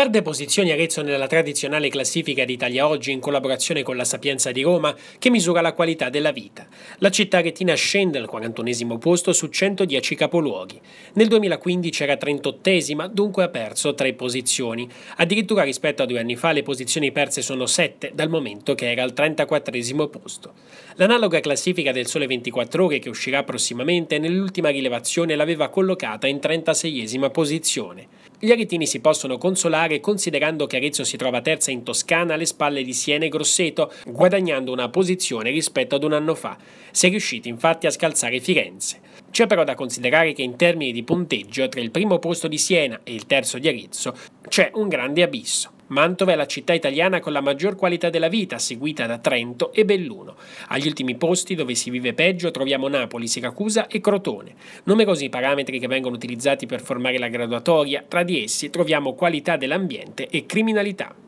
Perde posizioni Arezzo nella tradizionale classifica d'Italia Oggi in collaborazione con la Sapienza di Roma che misura la qualità della vita. La città retina scende al 41 posto su 110 capoluoghi. Nel 2015 era 38esima, dunque ha perso tre posizioni. Addirittura rispetto a due anni fa le posizioni perse sono 7 dal momento che era al 34 posto. L'analoga classifica del Sole 24 Ore che uscirà prossimamente nell'ultima rilevazione l'aveva collocata in 36esima posizione. Gli aretini si possono consolare considerando che Arezzo si trova terza in Toscana alle spalle di Siena e Grosseto, guadagnando una posizione rispetto ad un anno fa. Si è riusciti infatti a scalzare Firenze. C'è però da considerare che in termini di punteggio tra il primo posto di Siena e il terzo di Arezzo c'è un grande abisso. Mantova è la città italiana con la maggior qualità della vita, seguita da Trento e Belluno. Agli ultimi posti dove si vive peggio troviamo Napoli, Siracusa e Crotone. Numerosi i parametri che vengono utilizzati per formare la graduatoria, tra di essi troviamo qualità dell'ambiente e criminalità.